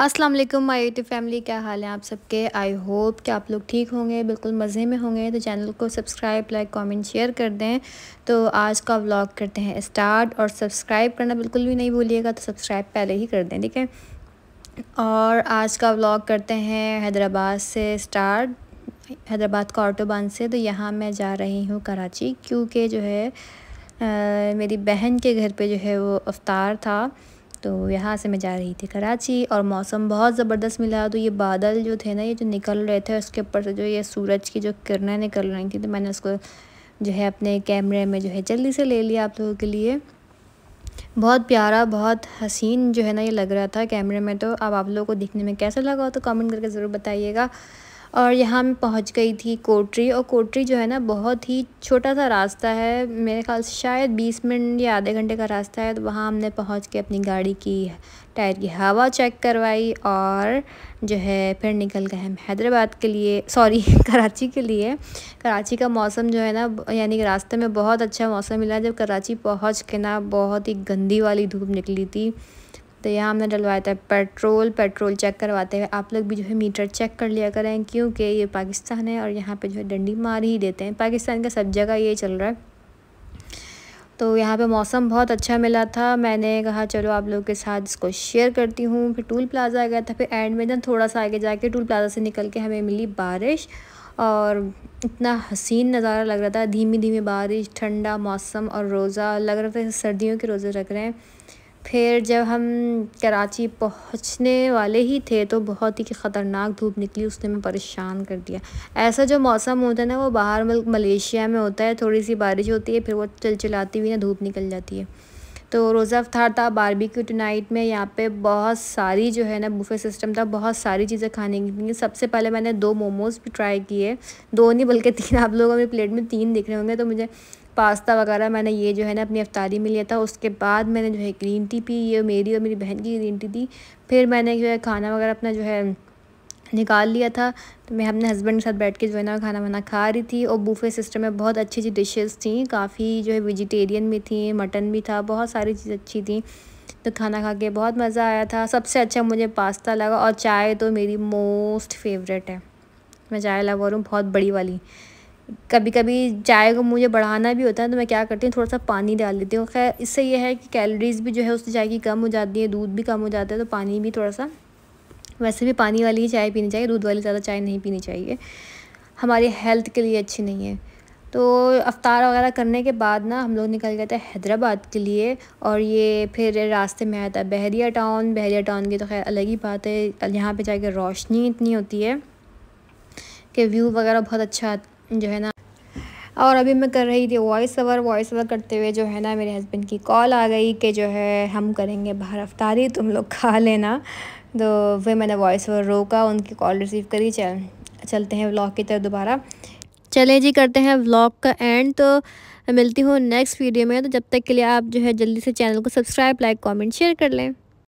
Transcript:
अस्सलाम वालेकुम my YouTube family क्या हाल है आप सबके आई होप कि आप लोग ठीक होंगे बिल्कुल मज़े में होंगे तो चैनल को सब्सक्राइब लाइक कमेंट शेयर कर दें तो आज का व्लॉग करते हैं स्टार्ट और सब्सक्राइब करना बिल्कुल भी नहीं भूलिएगा तो सब्सक्राइब पहले ही कर दें ठीक है और आज का व्लॉग करते हैं हैदराबाद से स्टार्ट हैदराबाद का ऑटोबान से तो यहाँ मैं जा रही हूँ कराची क्योंकि जो है आ, मेरी बहन के घर पर जो है वो अवतार था तो यहाँ से मैं जा रही थी कराची और मौसम बहुत ज़बरदस्त मिला तो ये बादल जो थे ना ये जो निकल रहे थे उसके ऊपर से जो ये सूरज की जो किरणें निकल रही थी तो मैंने उसको जो है अपने कैमरे में जो है जल्दी से ले लिया आप लोगों के लिए बहुत प्यारा बहुत हसीन जो है ना ये लग रहा था कैमरे में तो अब आप लोगों को दिखने में कैसा लगा हो तो कमेंट करके ज़रूर बताइएगा और यहाँ मैं पहुँच गई थी कोटरी और कोटरी जो है ना बहुत ही छोटा सा रास्ता है मेरे ख्याल से शायद बीस मिनट या आधे घंटे का रास्ता है तो वहाँ हमने पहुँच के अपनी गाड़ी की टायर की हवा चेक करवाई और जो है फिर निकल गए हम हैदराबाद के लिए सॉरी कराची के लिए कराची का मौसम जो है ना यानी रास्ते में बहुत अच्छा मौसम मिला जब कराची पहुँच के ना बहुत ही गंदी वाली धूप निकली थी तो यहाँ हमने डलवाया था पेट्रोल पेट्रोल चेक करवाते हुए आप लोग भी जो है मीटर चेक कर लिया करें क्योंकि ये पाकिस्तान है और यहाँ पे जो है डंडी मार ही देते हैं पाकिस्तान का सब जगह ये चल रहा है तो यहाँ पे मौसम बहुत अच्छा मिला था मैंने कहा चलो आप लोग के साथ इसको शेयर करती हूँ फिर टूल प्लाजा आ गया था फिर एंड में ना थोड़ा सा आगे जाके टूल प्लाजा से निकल के हमें मिली बारिश और इतना हसीन नज़ारा लग रहा था धीमी धीमी बारिश ठंडा मौसम और रोज़ा लग रहा था सर्दियों के रोज़े रख रहे हैं फिर जब हम कराची पहुंचने वाले ही थे तो बहुत ही ख़तरनाक धूप निकली उसने मैं परेशान कर दिया ऐसा जो मौसम होता है ना वो बाहर मुल्क मलेशिया में होता है थोड़ी सी बारिश होती है फिर वो चलचलाती हुई ना धूप निकल जाती है तो रोज़ा अफ्तार था बारबेक्यू नाइट में यहाँ पे बहुत सारी जो है ना बुफे सिस्टम था बहुत सारी चीज़ें खाने की थी सबसे पहले मैंने दो मोमोज़ भी ट्राई किए दो नहीं बल्कि तीन आप लोगों मेरी प्लेट में तीन दिख रहे होंगे तो मुझे पास्ता वगैरह मैंने ये जो है ना अपनी अफ्तारी में लिया था उसके बाद मैंने जो है ग्रीन टी पी ये मेरी और मेरी बहन की ग्रीन टी थी फिर मैंने जो है खाना वगैरह अपना जो है निकाल लिया था तो मैं अपने हस्बैंड के साथ बैठ के जो है ना खाना वाना खा रही थी और बूफे सिस्टम में बहुत अच्छी अच्छी डिशेस थी काफ़ी जो है वेजिटेरियन भी थी मटन भी था बहुत सारी चीज़ अच्छी थी तो खाना खा के बहुत मज़ा आया था सबसे अच्छा मुझे पास्ता लगा और चाय तो मेरी मोस्ट फेवरेट है मैं चाय लगा रहा हूँ बहुत बड़ी वाली कभी कभी चाय को मुझे बढ़ाना भी होता है तो मैं क्या करती हूँ थोड़ा सा पानी डाल देती हूँ खैर इससे यह है कि कैलोरीज़ भी जो है उससे चाय की कम हो जाती है दूध भी कम हो जाता है तो पानी भी थोड़ा सा वैसे भी पानी वाली ही चाय पीनी चाहिए दूध वाली ज़्यादा चाय नहीं पीनी चाहिए हमारी हेल्थ के लिए अच्छी नहीं है तो अफ्तार वगैरह करने के बाद ना हम लोग निकल गए थे हैदराबाद के लिए और ये फिर रास्ते में आया था बहरिया टाउन बहरिया टाउन की तो खैर अलग ही बात है यहाँ पे जाके रोशनी इतनी होती है कि व्यू वगैरह बहुत अच्छा जो है ना और अभी मैं कर रही थी वॉइस ओवर वॉइस ओवर करते हुए जो है ना मेरे हस्बैंड की कॉल आ गई कि जो है हम करेंगे बाहर अफ्तारी तुम लोग खा लेना तो फिर मैंने वॉइस ओवर रोका उनकी कॉल रिसीव करी चल चलते हैं व्लॉग की तरफ दोबारा चले जी करते हैं व्लॉग का एंड तो मिलती हूँ नेक्स्ट वीडियो में तो जब तक के लिए आप जो है जल्दी से चैनल को सब्सक्राइब लाइक कॉमेंट शेयर कर लें